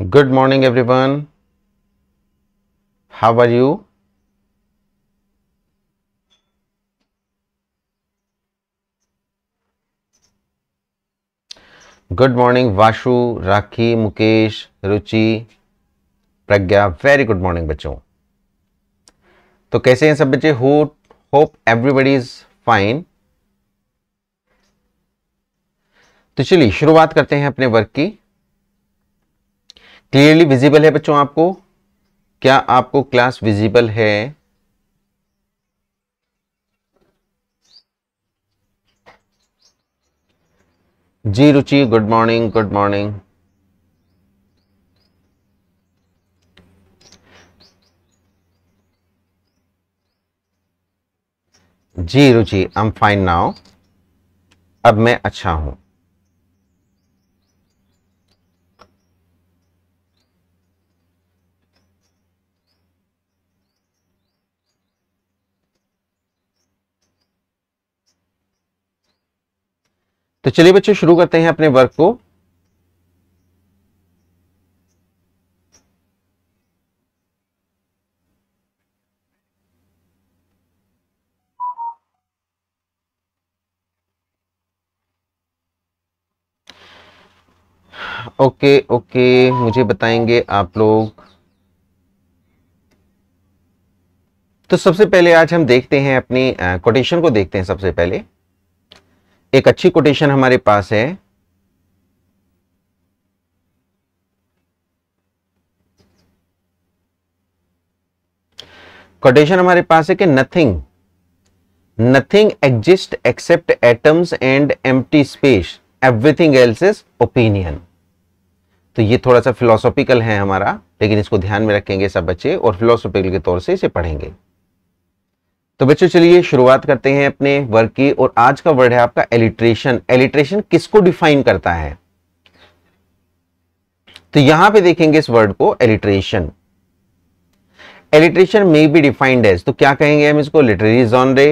good morning everyone how are you good morning Washu Rakhi Mukesh Ruchi Pragya very good morning बच्चों तो कैसे हैं सब बच्चे हो होप एवरीबडी इज फाइन तो चलिए शुरुआत करते हैं अपने वर्क की क्लियरली विजिबल है बच्चों आपको क्या आपको क्लास विजिबल है जी Ruchi good morning good morning जी Ruchi I am fine now अब मैं अच्छा हूं तो चलिए बच्चों शुरू करते हैं अपने वर्क को ओके ओके मुझे बताएंगे आप लोग तो सबसे पहले आज हम देखते हैं अपनी कोटेशन को देखते हैं सबसे पहले एक अच्छी कोटेशन हमारे पास है कोटेशन हमारे पास है कि nothing nothing exist except atoms and empty space everything else is opinion तो ये थोड़ा सा फिलोसॉफिकल है हमारा लेकिन इसको ध्यान में रखेंगे सब बच्चे और फिलोसॉफिकल के तौर से इसे पढ़ेंगे तो बच्चों चलिए शुरुआत करते हैं अपने वर्ग की और आज का वर्ड है आपका एलिट्रेशन एलिट्रेशन किसको डिफाइन करता है तो यहां पे देखेंगे इस वर्ड को alliteration alliteration may be defined as तो क्या कहेंगे हम इसको literary genre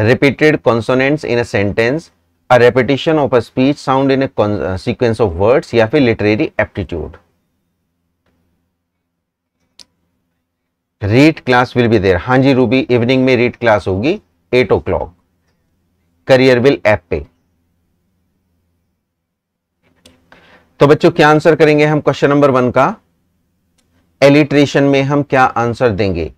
repeated consonants in a sentence a repetition of a speech sound in a sequence of words या फिर literary aptitude REET class will be there हाँ जी Ruby evening में रीट क्लास होगी eight o'clock Careerwill app पे तो बच्चों क्या आंसर करेंगे हम क्वेश्चन नंबर वन का एलिट्रेशन में हम क्या आंसर देंगे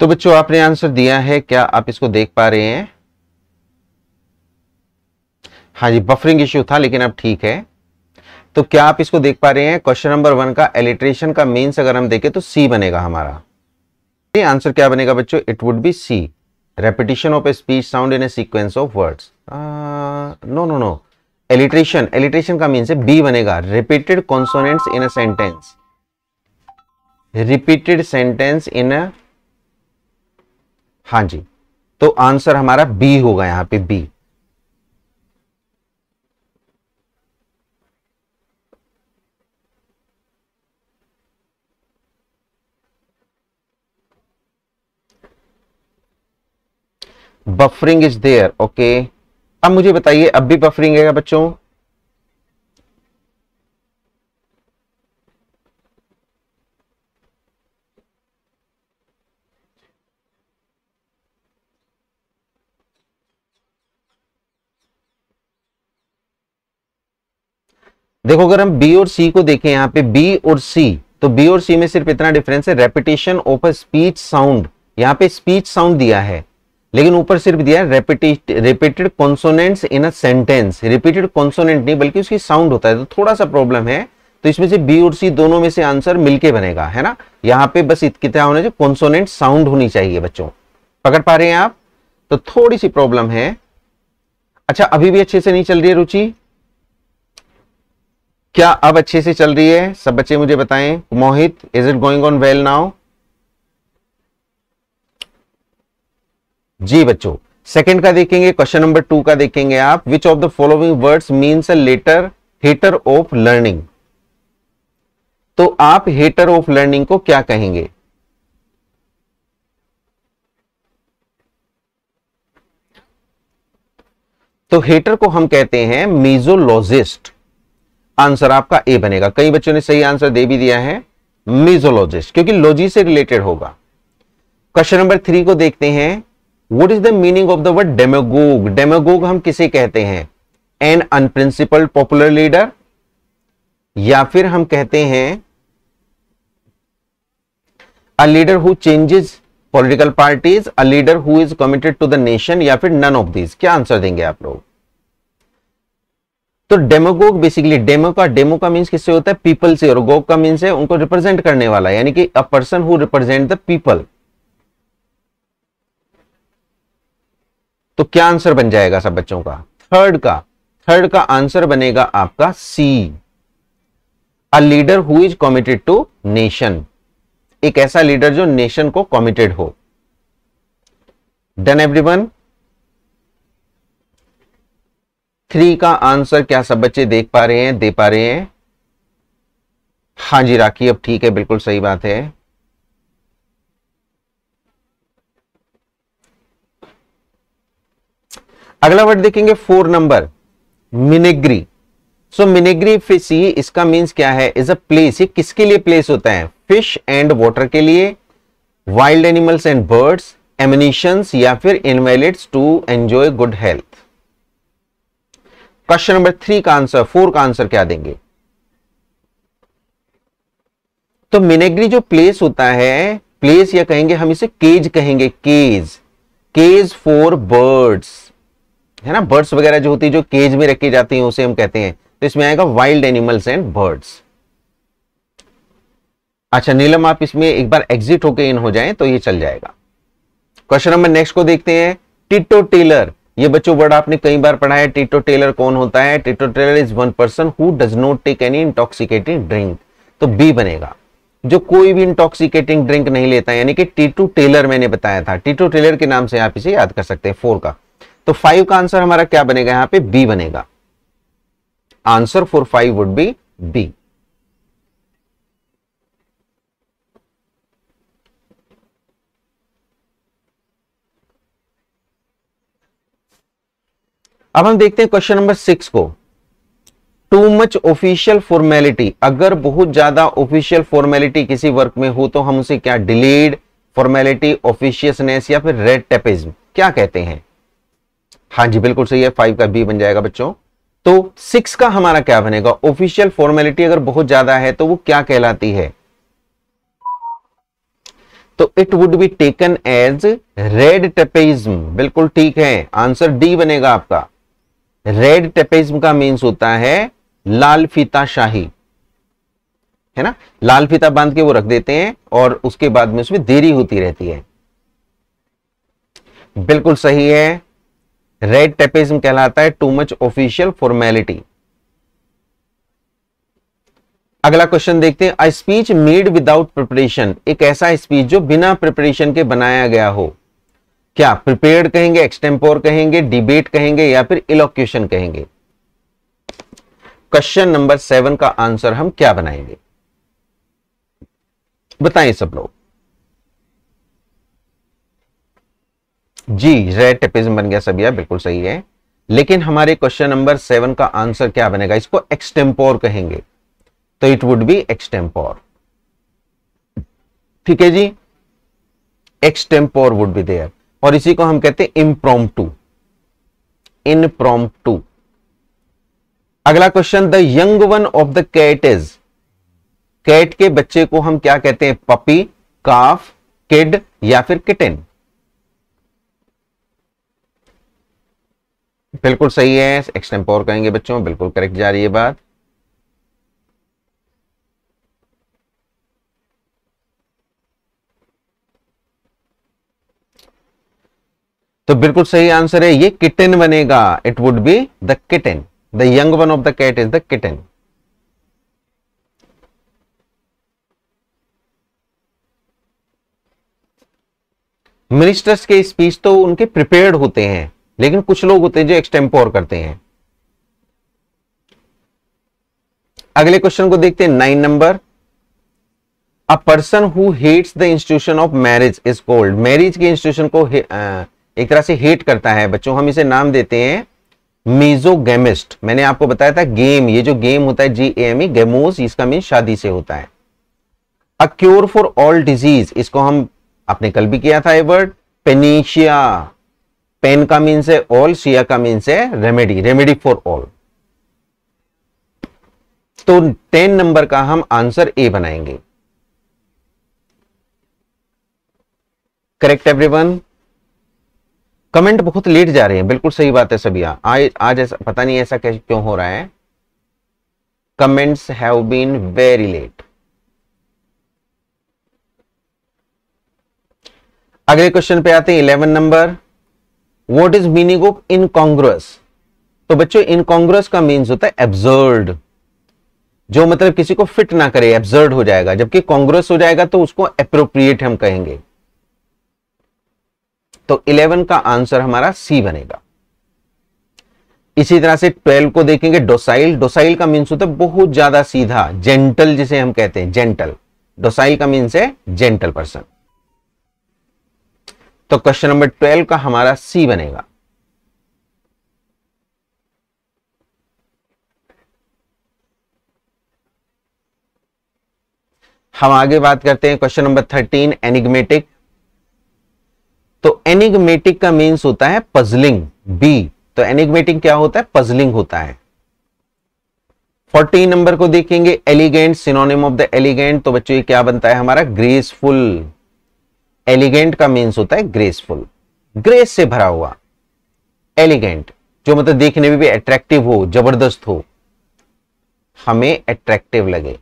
तो बच्चों आपने आंसर दिया है क्या आप इसको देख पा रहे हैं हाँ जी बफरिंग इश्यू था लेकिन अब ठीक है तो क्या आप इसको देख पा रहे हैं क्वेश्चन नंबर वन का एलिट्रेशन का मीन्स अगर हम देखें तो सी बनेगा हमारा आंसर क्या बनेगा बच्चों it would be C repetition of a speech sound in a sequence of words no no no alliteration alliteration का मीन्स है बी बनेगा repeated consonants in a sentence repeated sentence in a हाँ जी तो answer हमारा B होगा यहां पे B buffering is there okay अब मुझे बताइए अब भी बफरिंग है बच्चों देखो अगर हम बी और सी को देखें यहां पे बी और सी तो बी और सी में सिर्फ इतना डिफरेंस है repetition of a speech sound यहाँ पे स्पीच साउंड दिया है लेकिन ऊपर सिर्फ दिया है repeated consonants in a sentence repeated consonant नहीं बल्कि उसकी साउंड होता है तो थोड़ा सा प्रॉब्लम है तो इसमें से बी और सी दोनों में से आंसर मिलके बनेगा है ना यहाँ पे बस इतना होना चाहिए कॉन्सोनेंट साउंड होनी चाहिए बच्चों पकड़ पा रहे हैं आप तो थोड़ी सी प्रॉब्लम है अच्छा अभी भी अच्छे से नहीं चल रही है रुचि क्या अब अच्छे से चल रही है सब बच्चे मुझे बताएं Mohit is it going on well now जी बच्चों सेकंड का देखेंगे क्वेश्चन नंबर टू का देखेंगे आप which of the following words means a letter hater of learning तो आप हेटर ऑफ लर्निंग को क्या कहेंगे तो हेटर को हम कहते हैं मीजोलॉजिस्ट आंसर आपका ए बनेगा कई बच्चों ने सही आंसर दे भी दिया है मिजोलॉजिस्ट क्योंकि लॉजी से रिलेटेड होगा क्वेश्चन नंबर थ्री को देखते हैं what is the meaning of the word demagogue demagogue हम किसे कहते हैं एन अनप्रिंसिपल पॉपुलर लीडर या फिर हम कहते हैं a leader who changes political parties a leader who is committed to the nation या फिर नन ऑफ दीज क्या आंसर देंगे आप लोग तो डेमोगोग बेसिकली डेमो का डेमो का मीन किससे होता है पीपल से और गोग का मीन है उनको रिप्रेजेंट करने वाला यानी कि a person who represent the people तो क्या आंसर बन जाएगा सब बच्चों का थर्ड का थर्ड का आंसर बनेगा आपका C a leader who is committed to nation एक ऐसा लीडर जो नेशन को कॉमिटेड हो डन एवरीवन थ्री का आंसर क्या सब बच्चे देख पा रहे हैं दे पा रहे हैं हाँ जी राखी अब ठीक है बिल्कुल सही बात है अगला वर्ड देखेंगे four number menagerie so menagerie फिशी इसका मीन्स क्या है इज अ प्लेस ये किसके लिए प्लेस होता है फिश एंड वाटर के लिए वाइल्ड एनिमल्स एंड बर्ड्स एमिनेशंस या फिर invalids to enjoy good health question number three का आंसर फोर का आंसर क्या देंगे तो मिनेग्री जो प्लेस होता है प्लेस या कहेंगे हम इसे केज कहेंगे केज केज फॉर बर्ड्स है ना बर्ड्स वगैरह जो होती है जो केज में रखी जाती है उसे हम कहते हैं तो इसमें आएगा वाइल्ड एनिमल्स एंड बर्ड्स अच्छा नीलम आप इसमें एक बार एग्जिट होके इन हो जाएं तो ये चल जाएगा क्वेश्चन नंबर नेक्स्ट को देखते हैं टिटो टेलर ये बच्चों वर्ड आपने कई बार पढ़ा है टीटो टेलर कौन होता है teetotaller is one person who does not take any intoxicating drink तो बी बनेगा जो कोई भी इंटॉक्सिकेटिंग ड्रिंक नहीं लेता यानी कि टीटू टेलर मैंने बताया था टीटू टेलर के नाम से आप इसे याद कर सकते हैं फोर का तो फाइव का आंसर हमारा क्या बनेगा यहां पे बी बनेगा answer for five would be B अब हम देखते हैं क्वेश्चन नंबर सिक्स को टू मच ऑफिशियल फॉर्मेलिटी अगर बहुत ज्यादा ऑफिशियल फॉर्मेलिटी किसी वर्क में हो तो हम उसे क्या डिलेड फॉर्मेलिटी ऑफिशियसनेस या फिर रेड टेपिज्म क्या कहते हैं हाँ जी बिल्कुल सही है फाइव का बी बन जाएगा बच्चों तो सिक्स का हमारा क्या बनेगा ऑफिशियल फॉर्मेलिटी अगर बहुत ज्यादा है तो वो क्या कहलाती है तो it would be taken as red tapism बिल्कुल ठीक है आंसर डी बनेगा आपका रेड टेपिज्म का मीन्स होता है लाल फीता शाही है ना लाल फीता बांध के वो रख देते हैं और उसके बाद में उसमें देरी होती रहती है बिल्कुल सही है रेड टेपिज्म कहलाता है टू मच ऑफिशियल फॉर्मेलिटी अगला क्वेश्चन देखते हैं स्पीच मेड विदाउट प्रिपरेशन एक ऐसा स्पीच जो बिना प्रिपरेशन के बनाया गया हो क्या प्रिपेयर्ड कहेंगे एक्सटेम्पोर कहेंगे डिबेट कहेंगे या फिर इलोक्यूशन कहेंगे क्वेश्चन नंबर सेवन का आंसर हम क्या बनाएंगे बताएं सब लोग जी रेड टेपिज्म बन गया सबिया बिल्कुल सही है लेकिन हमारे क्वेश्चन नंबर सेवन का आंसर क्या बनेगा इसको एक्सटेम्पोर कहेंगे तो इट वुड बी एक्सटेम्पोर ठीक है जी एक्सटेम्पोर वुड बी देयर और इसी को हम कहते हैं impromptu impromptu अगला question the young one of the cat is cat के बच्चे को हम क्या कहते हैं पपी काफ किड या फिर किटेन बिल्कुल सही है एक्सटेम्पोर कहेंगे बच्चों बिल्कुल करेक्ट जा रही है बात तो बिल्कुल सही आंसर है ये किटन बनेगा it would be the kitten the young one of the cat is the kitten ministers के स्पीच तो उनके प्रिपेयर्ड होते हैं लेकिन कुछ लोग होते हैं जो एक्सटेम्पोर करते हैं अगले क्वेश्चन को देखते हैं nine number a person who hates the institution of marriage is called marriage के इंस्टीट्यूशन को uh, एक तरह से हेट करता है बच्चों हम इसे नाम देते हैं मेजोगेमिस्ट मैंने आपको बताया था गेम ये जो गेम होता है जी एम ई गेमोज इसका मीन शादी से होता है a cure for all disease इसको हम आपने कल भी किया था ये वर्ड पेनीशिया पेन का मीन्स है ऑल शिया का मीन्स है रेमेडी रेमेडी फॉर ऑल तो टेन नंबर का हम आंसर ए बनाएंगे करेक्ट एवरीवन कमेंट बहुत लेट जा रहे हैं बिल्कुल सही बात है सभी आज आज ऐसा पता नहीं ऐसा कैसे क्यों हो रहा है comments have been very late अगले क्वेश्चन पे आते हैं eleven number what is meaning of incongruous तो बच्चों इनकॉन्ग्रस का मीन्स होता है एब्जर्ड जो मतलब किसी को फिट ना करे एब्जर्ड हो जाएगा जबकि कांग्रेस हो जाएगा तो उसको अप्रोप्रिएट हम कहेंगे तो 11 का आंसर हमारा सी बनेगा इसी तरह से 12 को देखेंगे डोसाइल डोसाइल का मीन्स होता है बहुत ज्यादा सीधा जेंटल जिसे हम कहते हैं जेंटल डोसाइल का मीन्स है जेंटल पर्सन तो क्वेश्चन नंबर 12 का हमारा सी बनेगा हम आगे बात करते हैं क्वेश्चन नंबर 13 एनिग्मेटिक तो एनिग्मेटिक का मीन्स होता है पजलिंग बी तो एनिग्मेटिक क्या होता है पजलिंग होता है फोर्टीन नंबर को देखेंगे elegant synonym of the elegant तो बच्चों ये क्या बनता है हमारा ग्रेसफुल एलिगेंट का मीन्स होता है ग्रेसफुल ग्रेस से भरा हुआ एलिगेंट जो मतलब देखने में भी अट्रैक्टिव हो जबरदस्त हो हमें अट्रैक्टिव लगे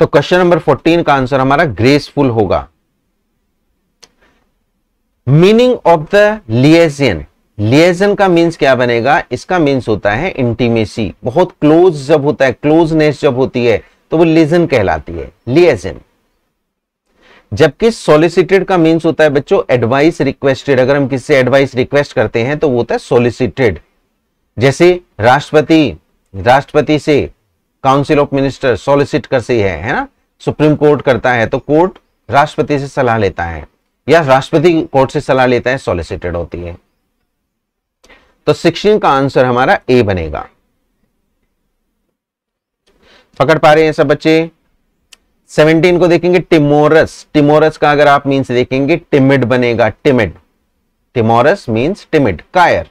तो क्वेश्चन नंबर फोर्टीन का आंसर हमारा ग्रेसफुल होगा meaning of the liaison liaison का मीन्स क्या बनेगा इसका मीन्स होता है इंटीमेसी बहुत क्लोज जब होता है क्लोजनेस जब होती है तो वो लिजन कहलाती है लियजन जबकि सोलिसिटेड का मीन्स होता है बच्चों एडवाइस रिक्वेस्टेड अगर हम किसी एडवाइस रिक्वेस्ट करते हैं तो वो होता है सोलिसिटेड जैसे राष्ट्रपति राष्ट्रपति से काउंसिल ऑफ मिनिस्टर सॉलिसिट सी है है ना सुप्रीम कोर्ट करता है तो कोर्ट राष्ट्रपति से सलाह लेता है या राष्ट्रपति कोर्ट से सलाह लेता है सॉलिसिटेड होती है तो सिक्सटीन का आंसर हमारा ए बनेगा पकड़ पा रहे हैं सब बच्चे सेवनटीन को देखेंगे टिमोरस टिमोरस का अगर आप मीन्स देखेंगे टिमिड बनेगा टिमिड टिमोरस मीन्स टिमिड कायर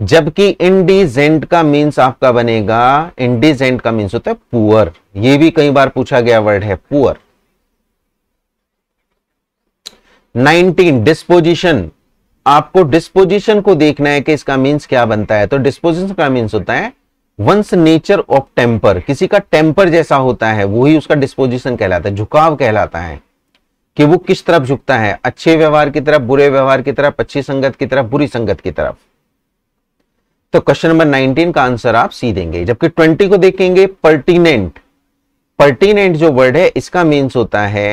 जबकि इंडिजेंट का मीन्स आपका बनेगा इंडिजेंट का मीन्स होता है पुअर ये भी कई बार पूछा गया वर्ड है पुअर 19 डिस्पोजिशन आपको डिस्पोजिशन को देखना है कि इसका मीन्स क्या बनता है तो डिस्पोजिशन का मीन्स होता है वंस नेचर ऑफ टेम्पर किसी का टेम्पर जैसा होता है वही उसका डिस्पोजिशन कहलाता है झुकाव कहलाता है कि वो किस तरफ झुकता है अच्छे व्यवहार की तरफ बुरे व्यवहार की तरफ अच्छी संगत की तरफ बुरी संगत की तरफ तो क्वेश्चन नंबर 19 का आंसर आप सी देंगे जबकि 20 को देखेंगे पर्टिनेंट पर्टिनेंट जो वर्ड है इसका मीन्स होता है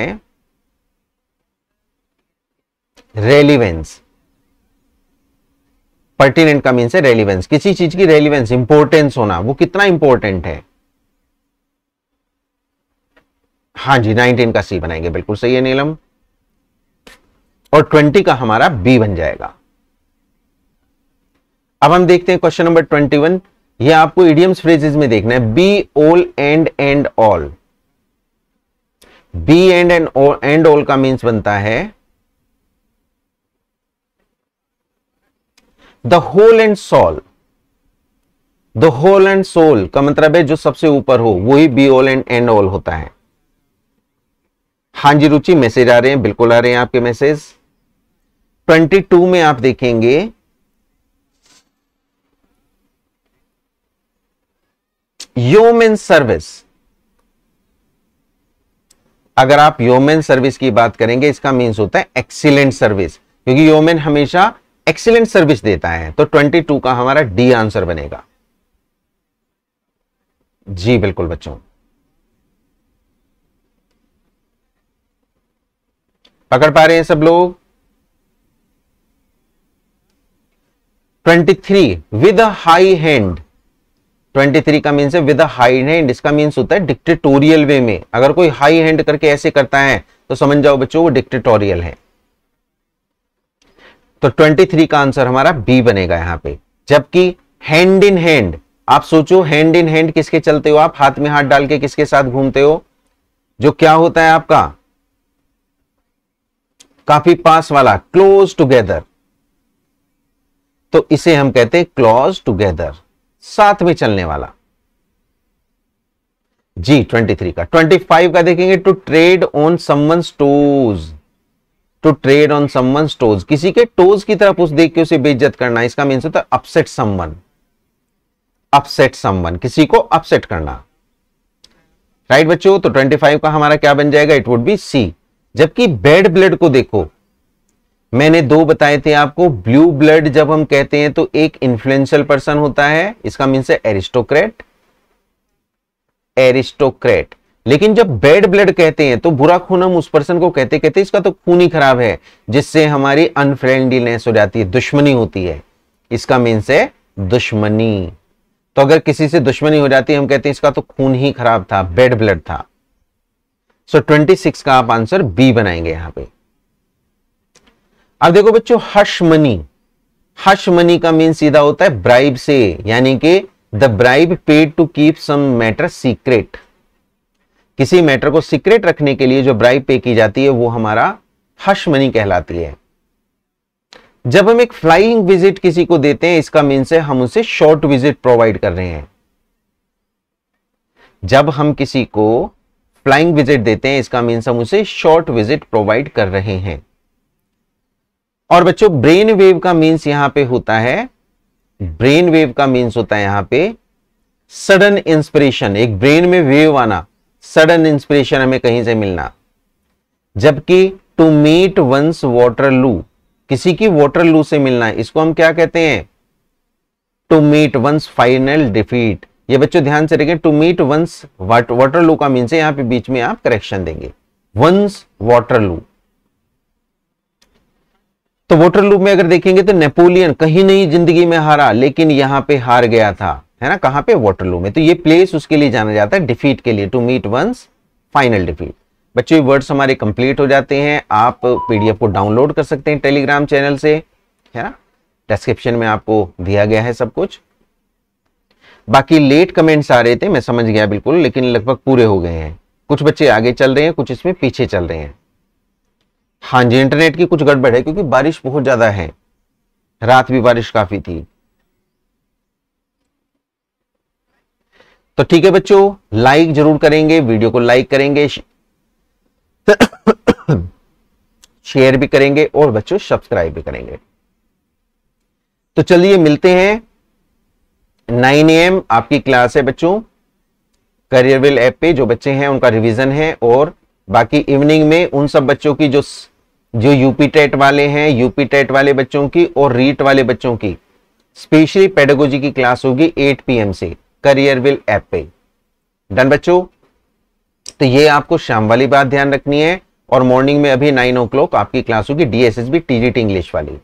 रेलिवेंस पर्टिनेंट का मीन्स है रेलिवेंस किसी चीज की रेलिवेंस इंपोर्टेंस होना वो कितना इंपॉर्टेंट है हाँ जी 19 का सी बनाएंगे बिल्कुल सही है नीलम और 20 का हमारा बी बन जाएगा अब हम देखते हैं क्वेश्चन नंबर ट्वेंटी वन ये आपको इडियम्स फ्रेजेस में देखना है be all and and all be and end and all का मीन्स बनता है the whole and soul the whole and soul का मतलब है जो सबसे ऊपर हो वही be all and and all होता है हां जी रुचि मैसेज आ रहे हैं बिल्कुल आ रहे हैं आपके मैसेज 22 में आप देखेंगे यूमेन सर्विस अगर आप यूमेन सर्विस की बात करेंगे इसका मीन्स होता है एक्सीलेंट सर्विस क्योंकि यूमेन हमेशा एक्सीलेंट सर्विस देता है तो 22 का हमारा डी आंसर बनेगा जी बिल्कुल बच्चों पकड़ पा रहे हैं सब लोग 23 विद हाई हैंड 23 का मीन्स है विद हाई हैंड इसका मीन्स होता है डिक्टेटोरियल वे में अगर कोई हाई हैंड करके ऐसे करता है तो समझ जाओ बच्चों वो डिक्टेटोरियल है तो 23 का आंसर हमारा बी बनेगा यहां पे जबकि हैंड इन हैंड आप सोचो हैंड इन हैंड किसके चलते हो आप हाथ में हाथ डाल के किसके साथ घूमते हो जो क्या होता है आपका काफी पास वाला क्लोज टुगेदर तो इसे हम कहते हैं क्लोज टुगेदर साथ में चलने वाला जी ट्वेंटी थ्री का ट्वेंटी फाइव का देखेंगे to tread on someone toes to tread on someone toes किसी के टोज की तरफ उस देख के उसे बेइज्जत करना इसका मीन होता है अपसेट समवन अपसेट समवन किसी को अपसेट करना राइट right बच्चों तो 25 का हमारा क्या बन जाएगा इट वुड बी सी जबकि बेड ब्लड को देखो मैंने दो बताए थे आपको ब्लू ब्लड जब हम कहते हैं तो एक इंफ्लुएंशियल पर्सन होता है इसका मीन्स है एरिस्टोक्रेट एरिस्टोक्रेट लेकिन जब बेड ब्लड कहते हैं तो बुरा खून हम उस पर्सन को कहते कहते इसका तो खून ही खराब है जिससे हमारी अनफ्रेंडलीनेस हो जाती है दुश्मनी होती है इसका मीन्स है दुश्मनी तो अगर किसी से दुश्मनी हो जाती है हम कहते हैं इसका तो खून ही खराब था बेड ब्लड था सो so, 26 का आप आंसर बी बनाएंगे यहां पे अब देखो बच्चों हश मनी हश मनी का मीन सीधा होता है ब्राइब से यानी कि the bribe paid to keep some matter secret किसी मैटर को सीक्रेट रखने के लिए जो ब्राइब पे की जाती है वो हमारा हश मनी कहलाती है जब हम एक फ्लाइंग विजिट किसी को देते हैं इसका मीन से हम उसे शॉर्ट विजिट प्रोवाइड कर रहे हैं जब हम किसी को फ्लाइंग विजिट देते हैं इसका मीन हम उसे शॉर्ट विजिट प्रोवाइड कर रहे हैं और बच्चों ब्रेन वेव का मीन्स यहां पे होता है ब्रेन वेव का मीन्स होता है यहां पे सडन इंस्पिरेशन एक ब्रेन में वेव आना सडन इंस्पिरेशन हमें कहीं से मिलना जबकि टू मीट वंस वॉटर लू किसी की वॉटर लू से मिलना है इसको हम क्या कहते हैं to meet one's final defeat ये बच्चों ध्यान से रखें टू मीट वंस वाटर लू का मीन्स है यहां पे बीच में आप करेक्शन देंगे वंस वॉटर लू तो वोटरलू में अगर देखेंगे तो नेपोलियन कहीं नहीं जिंदगी में हारा लेकिन यहां पे हार गया था है ना कहां पे वोटरलू में तो ये प्लेस उसके लिए जाना जाता है डिफीट के लिए to meet one's final defeat बच्चों वर्ड्स हमारे कंप्लीट हो जाते हैं आप पीडीएफ को डाउनलोड कर सकते हैं टेलीग्राम चैनल से है ना डिस्क्रिप्शन में आपको दिया गया है सब कुछ बाकी लेट कमेंट्स आ रहे थे मैं समझ गया बिल्कुल लेकिन लगभग पूरे हो गए हैं कुछ बच्चे आगे चल रहे हैं कुछ इसमें पीछे चल रहे हैं हाँ जी इंटरनेट की कुछ गड़बड़ है क्योंकि बारिश बहुत ज्यादा है रात भी बारिश काफी थी तो ठीक है बच्चों लाइक जरूर करेंगे वीडियो को लाइक करेंगे शेयर भी करेंगे और बच्चों सब्सक्राइब भी करेंगे तो चलिए मिलते हैं 9 एम आपकी क्लास है बच्चों करियर विल ऐप पे जो बच्चे हैं उनका रिवीजन है और बाकी इवनिंग में उन सब बच्चों की जो जो यूपी टेट वाले हैं यूपी टेट वाले बच्चों की और रीट e वाले बच्चों की स्पेशली पेडोगोजी की क्लास होगी 8 पीएम से करियर विल ऐप पे डन बच्चों तो ये आपको शाम वाली बात ध्यान रखनी है और मॉर्निंग में अभी नाइन ओ क्लॉक आपकी क्लास होगी डीएसएसबी टीजीटी इंग्लिश वाली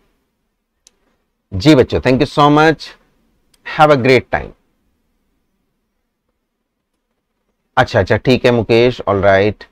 जी बच्चों thank you so much have a great time अच्छा अच्छा ठीक है मुकेश ऑल राइट